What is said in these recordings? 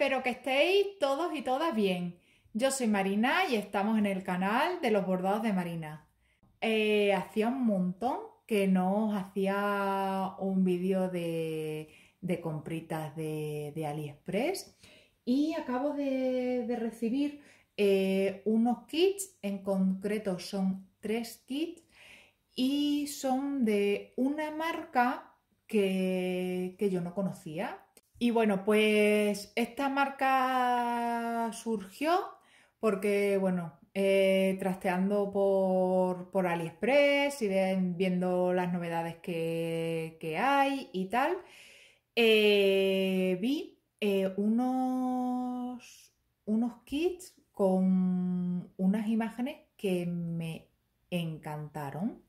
espero que estéis todos y todas bien. Yo soy Marina y estamos en el canal de los bordados de Marina. Eh, hacía un montón que no hacía un vídeo de, compritas de, AliExpress y acabo de, recibir eh, unos kits, en concreto son tres kits y son de una marca que, que yo no conocía, y bueno, pues esta marca surgió porque, bueno, eh, trasteando por, AliExpress y viendo las novedades que, hay y tal, eh, vi eh, unos, unos kits con unas imágenes que me encantaron.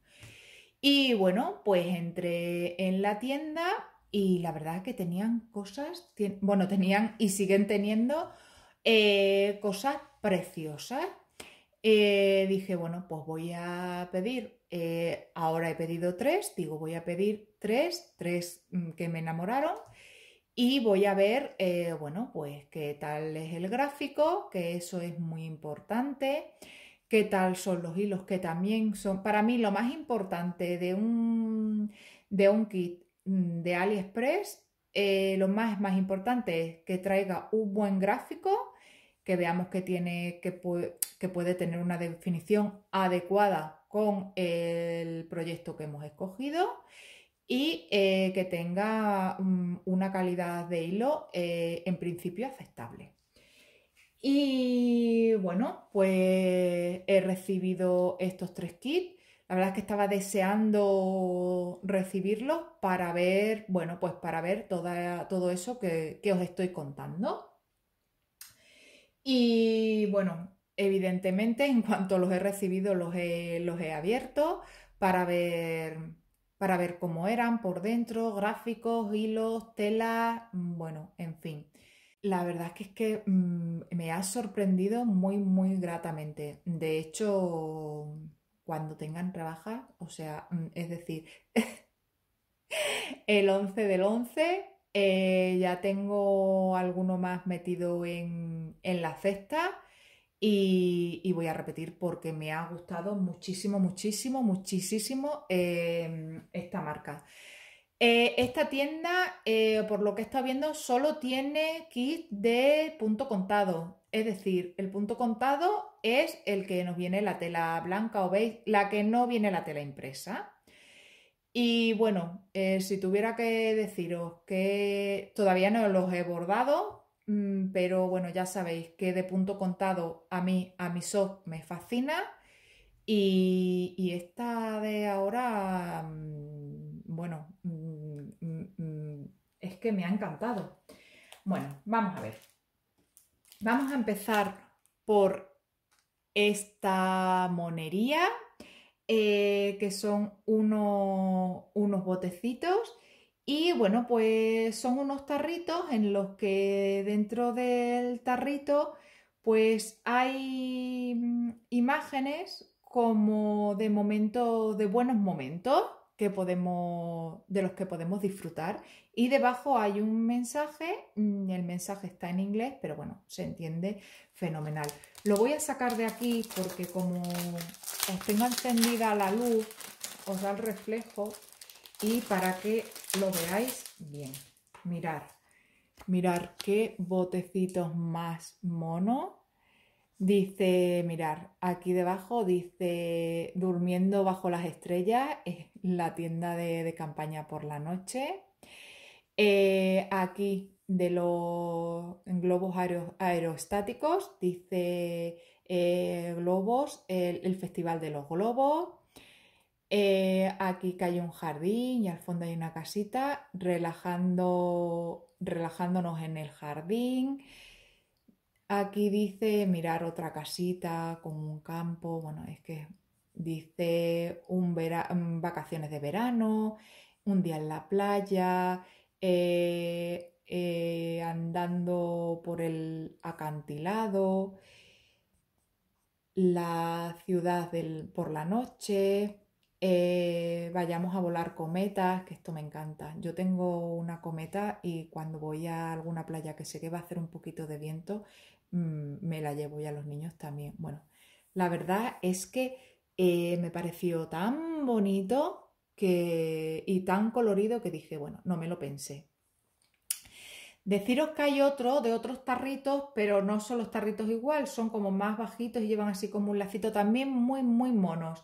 Y bueno, pues entré en la tienda y la verdad que tenían cosas, bueno, tenían y siguen teniendo eh, cosas preciosas. Eh, dije, bueno, pues voy a pedir, eh, ahora he pedido tres, digo, voy a pedir tres, tres mm, que me enamoraron y voy a ver, bueno, pues qué tal es el gráfico, que eso es muy importante, qué tal son los hilos, que también son, para mí lo más importante de un, de un kit Mm, de AliExpress, eh, lo más, más importante es que traiga un buen gráfico, que veamos que, tiene, que, puede, que puede tener una definición adecuada con el proyecto que hemos escogido y eh, que tenga mm, una calidad de hilo eh, en principio aceptable. Y bueno, pues he recibido estos tres kits la verdad es que estaba deseando recibirlos para ver, bueno, pues para ver toda, todo eso que, que os estoy contando. Y bueno, evidentemente en cuanto los he recibido los he, los he abierto para ver, para ver cómo eran por dentro, gráficos, hilos, tela, bueno, en fin. La verdad es que es que mm, me ha sorprendido muy, muy gratamente. De hecho, cuando tengan trabajar, o sea, mm, es decir, el 11 del 11 eh, ya tengo alguno más metido en, la cesta y, voy a repetir porque me ha gustado muchísimo, muchísimo, muchísimo em, esta marca. Eh, esta tienda, eh, por lo que he estado viendo, solo tiene kit de punto contado. Es decir, el punto contado es el que nos viene la tela blanca o veis, la que no viene la tela impresa. Y bueno, eh, si tuviera que deciros que todavía no los he bordado, mm, pero bueno, ya sabéis que de punto contado a mí, a mi soft me fascina. Y, y esta de ahora, mm, bueno, mm, es que me ha encantado. Bueno, vamos a ver. Vamos a empezar por esta monería, eh, que son unos, unos botecitos. Y bueno, pues son unos tarritos en los que dentro del tarrito pues hay mm, imágenes como de momentos, de buenos momentos podemos, de los que podemos disfrutar. Y debajo hay un mensaje, mm, el mensaje está en inglés, pero bueno, se entiende fenomenal. Lo voy a sacar de aquí porque como os tengo encendida la luz, os da el reflejo y para que lo veáis bien. Mirad, mirar qué botecitos más mono Dice, mirar, aquí debajo dice durmiendo bajo las estrellas, la tienda de, campaña por la noche. Eh, aquí de los globos aerostáticos dice eh, globos, el, festival de los globos. Eh, aquí que hay un jardín y al fondo hay una casita, relajando, relajándonos en el jardín. Aquí dice mirar otra casita con un campo. Bueno, es que Dice un mm, vacaciones de verano, un día en la playa, eh, eh, andando por el acantilado, la ciudad por la noche, eh, vayamos a volar cometas, que esto me encanta. Yo tengo una cometa y cuando voy a alguna playa que sé que va a hacer un poquito de viento, mm, me la llevo y a los niños también. Bueno, la verdad es que eh, me pareció tan bonito que, y tan colorido que dije, bueno, no me lo pensé. Deciros que hay otro de otros tarritos, pero no son los tarritos igual, son como más bajitos y llevan así como un lacito también muy, muy monos.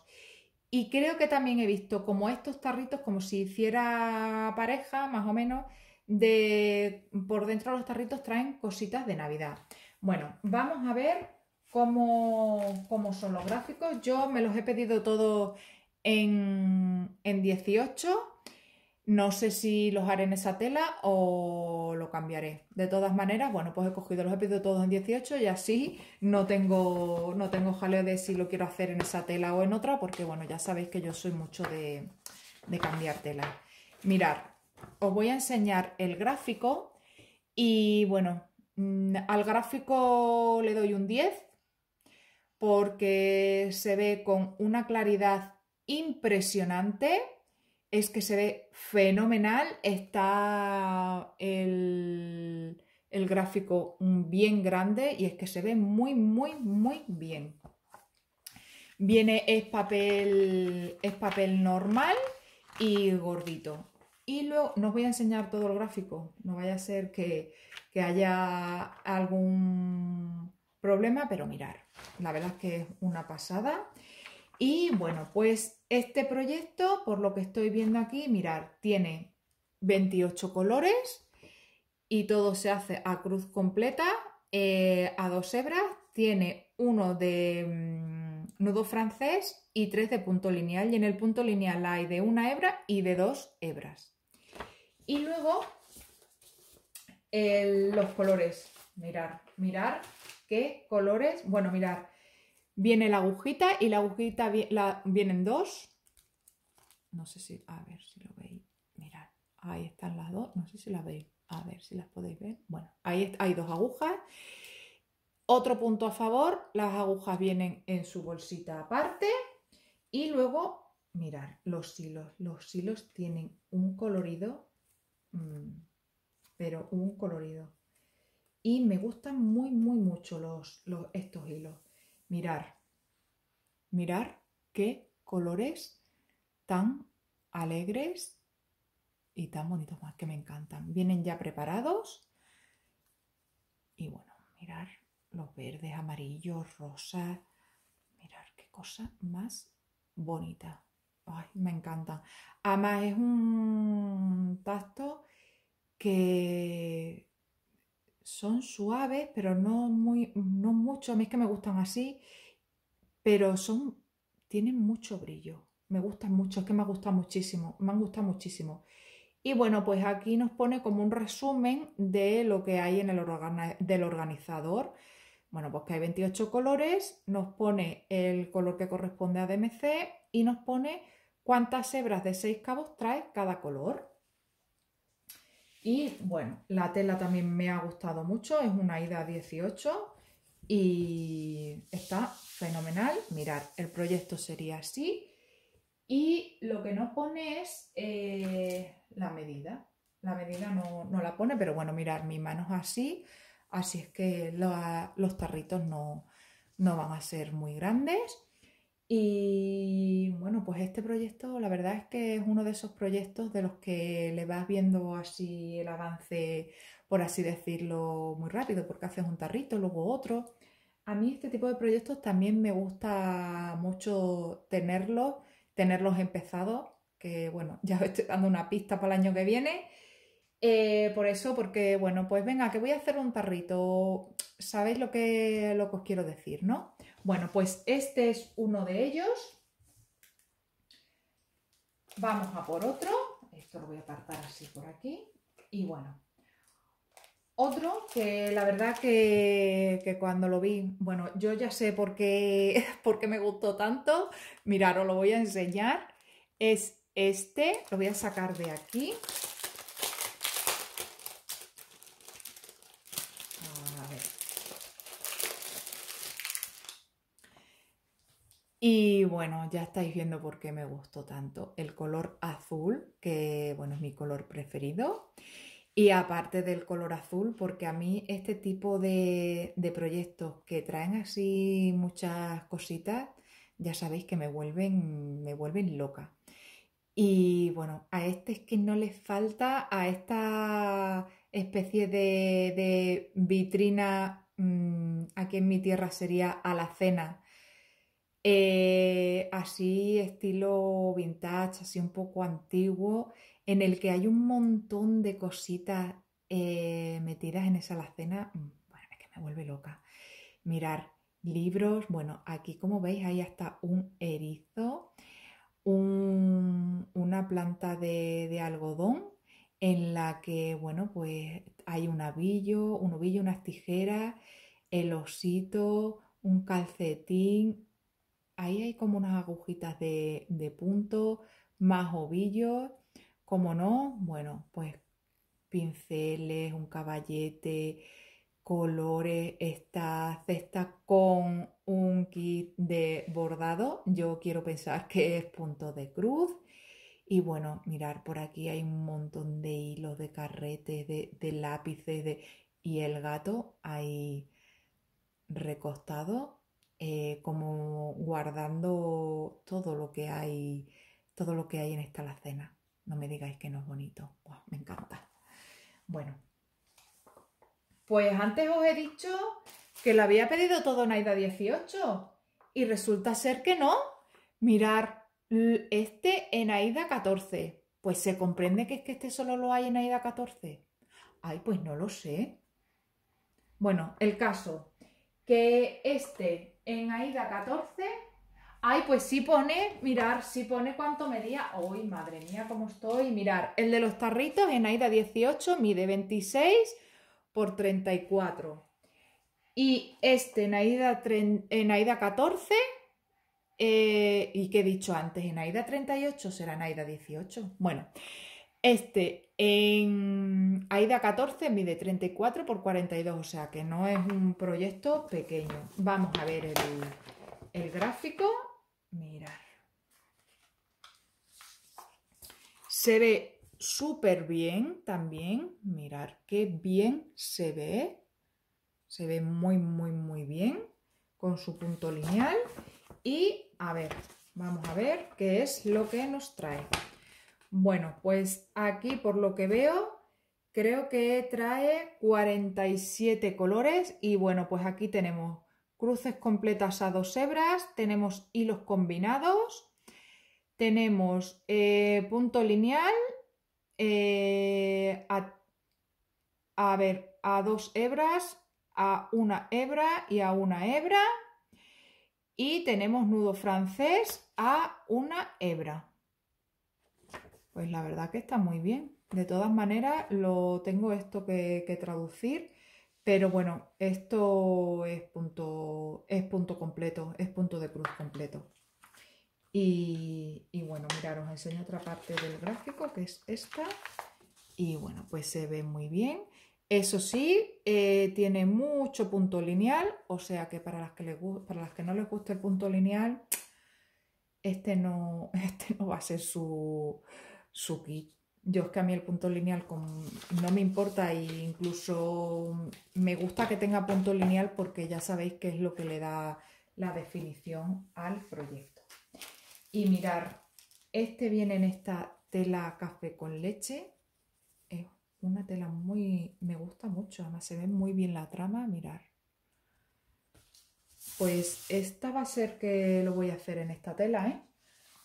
Y creo que también he visto como estos tarritos, como si hiciera pareja, más o menos, de por dentro de los tarritos traen cositas de Navidad. Bueno, vamos a ver cómo, son los gráficos. Yo me los he pedido todos en, en 18. No sé si los haré en esa tela o lo cambiaré. De todas maneras, bueno, pues he cogido, los he pedido todos en 18 y así no tengo, no tengo jaleo de si lo quiero hacer en esa tela o en otra, porque bueno, ya sabéis que yo soy mucho de, de cambiar tela. Mirar, os voy a enseñar el gráfico y bueno, mm, al gráfico le doy un 10 porque se ve con una claridad impresionante, es que se ve fenomenal, está el, gráfico bien grande y es que se ve muy, muy, muy bien. Viene, es papel, es papel normal y gordito. Y luego no os voy a enseñar todo el gráfico, no vaya a ser que, que haya algún problema, pero mirar la verdad es que es una pasada. Y bueno, pues este proyecto, por lo que estoy viendo aquí, mirar, tiene 28 colores y todo se hace a cruz completa, eh, a dos hebras, tiene uno de mm, nudo francés y tres de punto lineal. Y en el punto lineal hay de una hebra y de dos hebras. Y luego eh, los colores, mirar, mirar ¿Qué colores? Bueno, mirad, viene la agujita y la agujita la, vienen dos. No sé si, a ver si lo veis. Mirad, ahí están las dos. No sé si las veis. A ver si las podéis ver. Bueno, ahí hay dos agujas. Otro punto a favor, las agujas vienen en su bolsita aparte. Y luego, mirad, los hilos. Los hilos tienen un colorido, mm, pero un colorido. Y me gustan muy, muy mucho los, estos hilos. Mirar, mirar qué colores tan alegres y tan bonitos más que me encantan. Vienen ya preparados. Y bueno, mirar los verdes, amarillos, rosas. Mirar qué cosa más bonita. Ay, me encantan. Además es un tacto que son suaves, pero no, muy, no mucho. A mí es que me gustan así, pero son, tienen mucho brillo. Me gustan mucho, es que me gustan muchísimo, me han gustado muchísimo. Y bueno, pues aquí nos pone como un resumen de lo que hay en el organ del organizador. Bueno, pues que hay 28 colores, nos pone el color que corresponde a DMC y nos pone cuántas hebras de 6 cabos trae cada color. Y bueno, la tela también me ha gustado mucho, es una ida 18 y está fenomenal. Mirad, el proyecto sería así y lo que no pone es eh, la medida. La medida no, la pone, pero bueno, mirad, mi mano así, así es que los tarritos no, no van a ser muy grandes. Y pues este proyecto, la verdad es que es uno de esos proyectos de los que le vas viendo así el avance, por así decirlo, muy rápido, porque haces un tarrito, luego otro. A mí este tipo de proyectos también me gusta mucho tenerlos, tenerlos empezados, que bueno, ya os estoy dando una pista para el año que viene. Eh, por eso, porque bueno, pues venga, que voy a hacer un tarrito. ¿Sabéis lo que, lo que os quiero decir, no? Bueno, pues este es uno de ellos. Vamos a por otro. Esto lo voy a apartar así por aquí. Y bueno, otro que la verdad que, que, cuando lo vi, bueno, yo ya sé por qué, por qué me gustó tanto. Mirar, os lo voy a enseñar. Es este, lo voy a sacar de aquí. Y bueno, ya estáis viendo por qué me gustó tanto el color azul, que bueno, es mi color preferido. Y aparte del color azul, porque a mí este tipo de, proyectos que traen así muchas cositas, ya sabéis que me vuelven, me vuelven loca. Y bueno, a este es que no les falta, a esta especie de, vitrina, mm, aquí en mi tierra sería a la cena eh, así estilo vintage, así un poco antiguo, en el que hay un montón de cositas eh, metidas en esa alacena. Mm, bueno, es que me vuelve loca. Mirar libros, bueno, aquí como veis hay hasta un erizo, una planta de, algodón en la que, bueno, pues hay un avillo un ovillo, unas tijeras, el osito, un calcetín, ahí hay como unas agujitas de, punto, más ovillos, como no, bueno, pues pinceles, un caballete, colores, esta cesta con un kit de bordado, yo quiero pensar que es punto de cruz. Y bueno, mirar por aquí hay un montón de hilos, de carretes, de, lápices, de... y el gato ahí recostado eh, como guardando todo lo que hay, todo lo que hay en esta alacena. No me digáis que no es bonito. me encanta. Bueno, pues antes os he dicho que lo había pedido todo en AIDA 18 y resulta ser que no. Mirar este en Aida 14. Pues se comprende que es que este solo lo hay en Aida 14. Ay, pues no lo sé. Bueno, el caso que este en AIDA 14, ay, pues sí pone, mirar, sí pone cuánto medía, uy, madre mía, cómo estoy, mirar, el de los tarritos en AIDA 18 mide 26 por 34. Y este en AIDA, en 14, eh, y que he dicho antes, en AIDA 38 será en AIDA 18. Bueno, este en AIDA 14 mide 34 por 42, o sea que no es un proyecto pequeño. Vamos a ver el, gráfico. mirad Se ve súper bien también. Mirar qué bien se ve. Se ve muy, muy, muy bien con su punto lineal. Y a ver, vamos a ver qué es lo que nos trae. Bueno, pues aquí por lo que veo, creo que trae 47 colores y bueno, pues aquí tenemos cruces completas a dos hebras, tenemos hilos combinados, tenemos eh, punto lineal eh, a ver, a dos hebras, a una hebra y a una hebra y tenemos nudo francés a una hebra pues la verdad que está muy bien. De todas maneras, lo tengo esto que, traducir, pero bueno, esto es punto, es punto completo, es punto de cruz completo. Y, bueno, mirar, os enseño otra parte del gráfico que es esta. Y bueno, pues se ve muy bien. Eso sí, eh, tiene mucho punto lineal, o sea que para las que, para las que no les gusta el punto lineal, este no, este no va a ser su, Suki. Yo es que a mí el punto lineal no me importa e incluso me gusta que tenga punto lineal porque ya sabéis que es lo que le da la definición al proyecto. Y mirar, este viene en esta tela café con leche. Es una tela muy... me gusta mucho, además se ve muy bien la trama, mirar. Pues esta va a ser que lo voy a hacer en esta tela, ¿eh?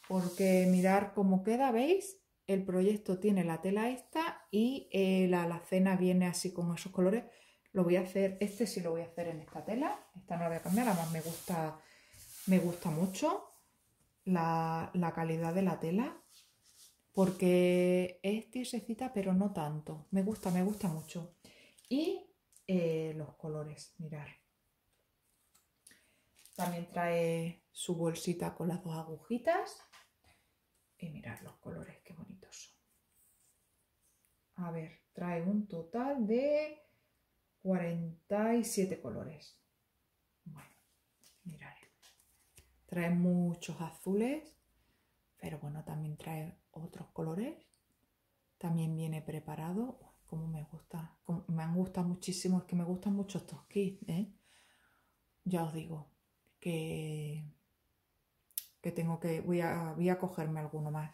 Porque mirar cómo queda, ¿veis? el proyecto tiene la tela esta y eh, la alacena viene así con esos colores. Lo voy a hacer, este sí lo voy a hacer en esta tela, esta no la voy a cambiar, además me gusta, me gusta mucho la, calidad de la tela porque es tiesecita pero no tanto, me gusta, me gusta mucho. Y eh, los colores, mirar. También trae su bolsita con las dos agujitas y mirad los colores, qué bonitos son. A ver, trae un total de 47 colores. Bueno, mirad. Trae muchos azules, pero bueno, también trae otros colores. También viene preparado. como me gusta, me han gustado muchísimo, es que me gustan mucho estos kits, ¿eh? Ya os digo que que tengo que, voy a, voy a cogerme alguno más.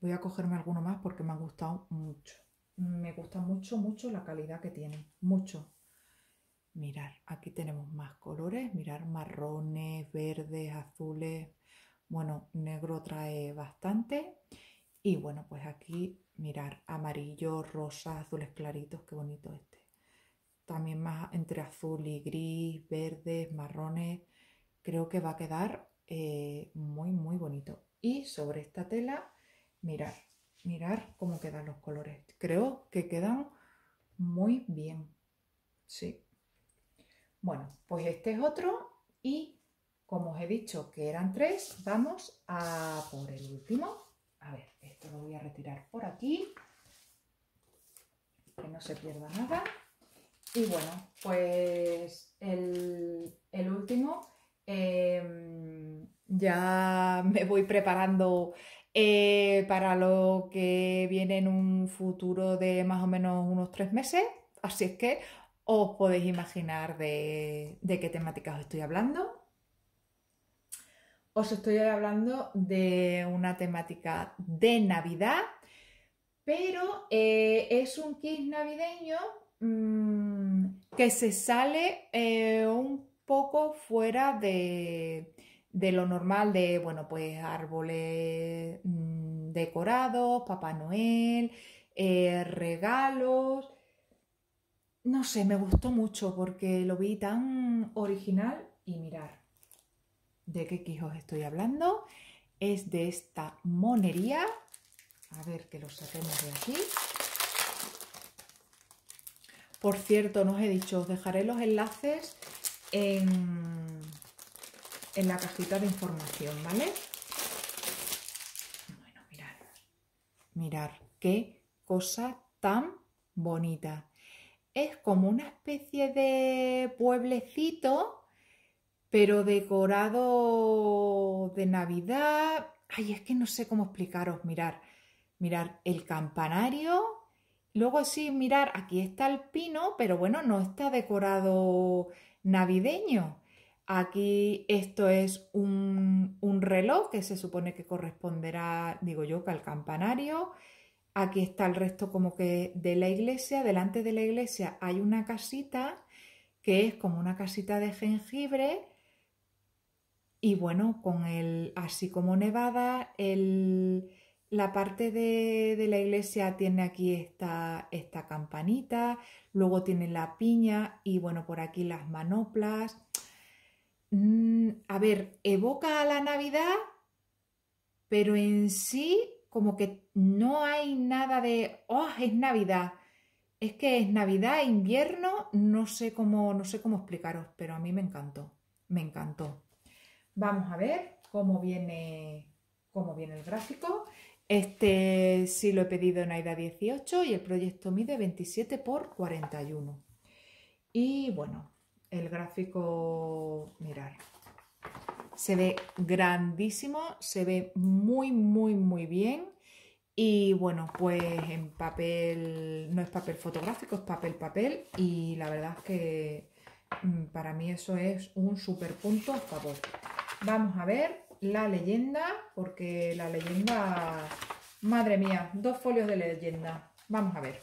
Voy a cogerme alguno más porque me ha gustado mucho. Me gusta mucho, mucho la calidad que tiene. Mucho. Mirar, aquí tenemos más colores. Mirar marrones, verdes, azules. Bueno, negro trae bastante. Y bueno, pues aquí mirar amarillo, rosa, azules claritos. Qué bonito este. También más entre azul y gris, verdes, marrones. Creo que va a quedar eh, muy, muy bonito. Y sobre esta tela, mirar, mirar cómo quedan los colores. Creo que quedan muy bien. Sí. Bueno, pues este es otro y como os he dicho que eran tres, vamos a por el último. A ver, esto lo voy a retirar por aquí, que no se pierda nada. Y bueno, pues el, el último Em, ya me voy preparando eh, para lo que viene en un futuro de más o menos unos tres meses. Así es que os podéis imaginar de, qué temática os estoy hablando. Os estoy hablando de una temática de Navidad, pero eh, es un kit navideño mm, que se sale eh, un poco fuera de, lo normal de, bueno, pues árboles mm, decorados, Papá Noel, eh, regalos. No sé, me gustó mucho porque lo vi tan original y mirar. ¿De qué quijos estoy hablando? Es de esta monería. A ver que lo saquemos de aquí. Por cierto, no os he dicho, os dejaré los enlaces en, la cajita de información, ¿vale? Bueno, mirad, mirad qué cosa tan bonita. Es como una especie de pueblecito, pero decorado de Navidad. Ay, es que no sé cómo explicaros, mirar, mirar el campanario. Luego sí, mirar, aquí está el pino, pero bueno, no está decorado navideño. Aquí esto es un, un, reloj que se supone que corresponderá, digo yo, que al campanario. Aquí está el resto como que de la iglesia. Delante de la iglesia hay una casita que es como una casita de jengibre. Y bueno, con el así como nevada, el la parte de, la iglesia tiene aquí esta, campanita, luego tiene la piña y bueno, por aquí las manoplas. Mm, a ver, evoca a la Navidad, pero en sí como que no hay nada de, oh, es Navidad. Es que es Navidad, invierno, no sé cómo, no sé cómo explicaros, pero a mí me encantó, me encantó. Vamos a ver cómo viene, cómo viene el gráfico. Este sí lo he pedido en AIDA 18 y el proyecto mide 27 por 41. Y bueno, el gráfico, mirar, se ve grandísimo, se ve muy, muy, muy bien. Y bueno, pues en papel, no es papel fotográfico, es papel, papel. Y la verdad es que mm, para mí eso es un super punto a favor. Vamos a ver la leyenda, porque la leyenda, madre mía, dos folios de leyenda. Vamos a ver.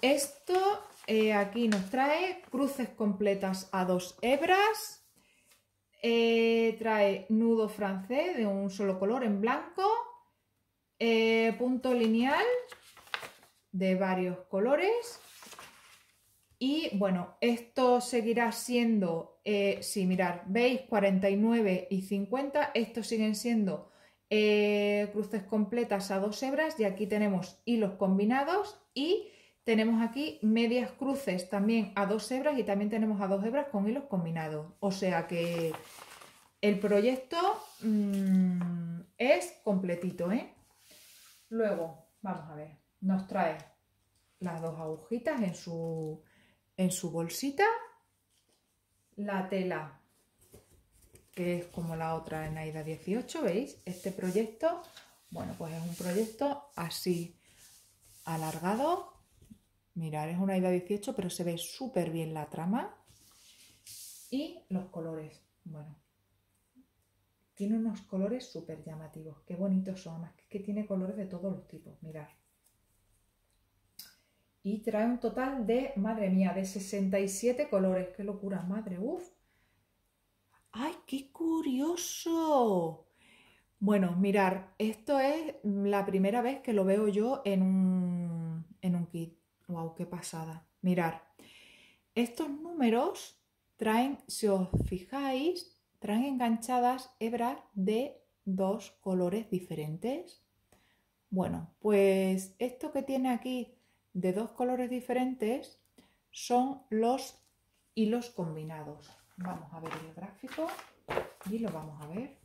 Esto eh, aquí nos trae cruces completas a dos hebras, eh, trae nudo francés de un solo color en blanco, eh, punto lineal de varios colores y bueno, esto seguirá siendo eh, si mirar, veis 49 y 50, estos siguen siendo eh, cruces completas a dos hebras y aquí tenemos hilos combinados y tenemos aquí medias cruces también a dos hebras y también tenemos a dos hebras con hilos combinados. O sea que el proyecto mm, es completito. ¿eh? Luego, vamos a ver, nos trae las dos agujitas en en su bolsita la tela, que es como la otra en Aida 18, ¿veis? Este proyecto, bueno, pues es un proyecto así alargado. Mirad, es una Aida 18, pero se ve súper bien la trama. Y los colores, bueno, tiene unos colores súper llamativos. Qué bonitos son, es que tiene colores de todos los tipos, mirad. Y trae un total de, madre mía, de 67 colores. ¡Qué locura, madre! ¡Uf! ¡Ay, qué curioso! Bueno, mirar, esto es la primera vez que lo veo yo en un, en un kit. ¡Wow, qué pasada! Mirar, estos números traen, si os fijáis, traen enganchadas hebras de dos colores diferentes. Bueno, pues esto que tiene aquí de dos colores diferentes son los hilos combinados. Vamos a ver el gráfico y lo vamos a ver.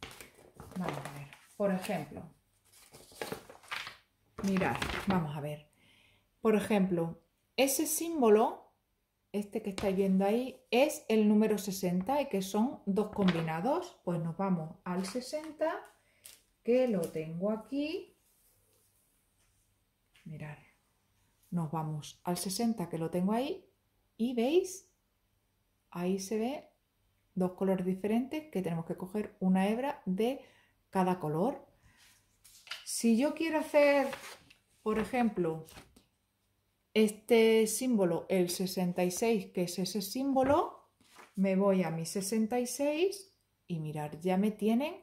Vamos a ver. Por ejemplo, mirad, vamos a ver. Por ejemplo, ese símbolo, este que estáis viendo ahí, es el número 60 y que son dos combinados. Pues nos vamos al 60, que lo tengo aquí. Mirad nos vamos al 60 que lo tengo ahí y veis, ahí se ve dos colores diferentes que tenemos que coger una hebra de cada color. Si yo quiero hacer, por ejemplo, este símbolo, el 66, que es ese símbolo, me voy a mi 66 y mirar, ya me tienen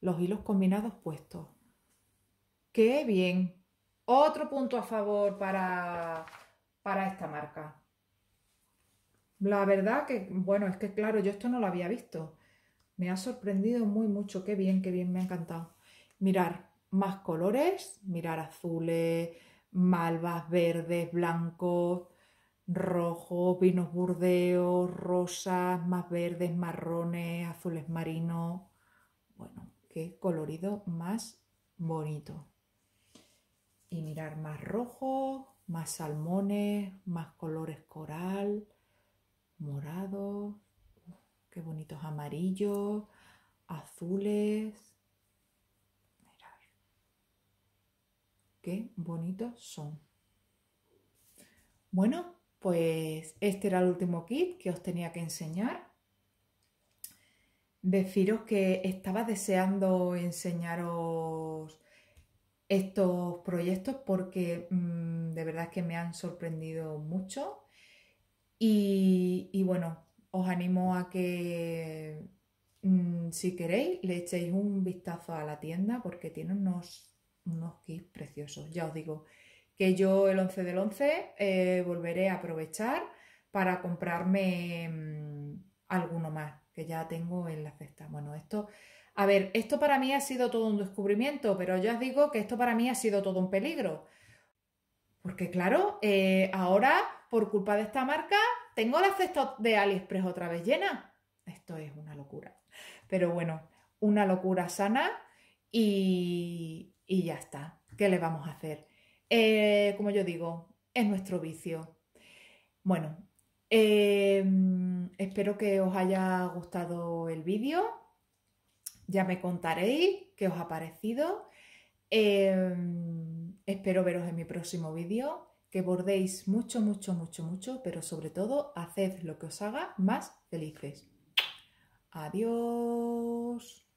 los hilos combinados puestos. ¡Qué bien! Otro punto a favor para, para esta marca. La verdad que, bueno, es que claro, yo esto no lo había visto. Me ha sorprendido muy mucho. Qué bien, qué bien, me ha encantado. Mirar más colores, mirar azules, malvas verdes, blancos, rojos, vinos burdeos, rosas, más verdes, marrones, azules marinos. Bueno, qué colorido más bonito y mirar más rojo más salmones, más colores coral, morado, qué bonitos amarillos, azules. Mirar. Qué bonitos son. Bueno, pues este era el último kit que os tenía que enseñar. Deciros que estaba deseando enseñaros estos proyectos porque mm, de verdad que me han sorprendido mucho y, bueno, os animo a que mm, si queréis le echéis un vistazo a la tienda porque tiene unos, unos kits preciosos, ya os digo que yo el 11 del 11 eh, volveré a aprovechar para comprarme mm, alguno más que ya tengo en la cesta. Bueno, esto a ver, esto para mí ha sido todo un descubrimiento, pero ya os digo que esto para mí ha sido todo un peligro. Porque claro, eh, ahora por culpa de esta marca tengo la cesta de AliExpress otra vez llena. Esto es una locura. Pero bueno, una locura sana y, ya está. ¿Qué le vamos a hacer? Eh, como yo digo, es nuestro vicio. Bueno, eh, espero que os haya gustado el vídeo. Ya me contaréis qué os ha parecido. Em, espero veros en mi próximo vídeo, que bordéis mucho, mucho, mucho, mucho, pero sobre todo haced lo que os haga más felices. Adiós.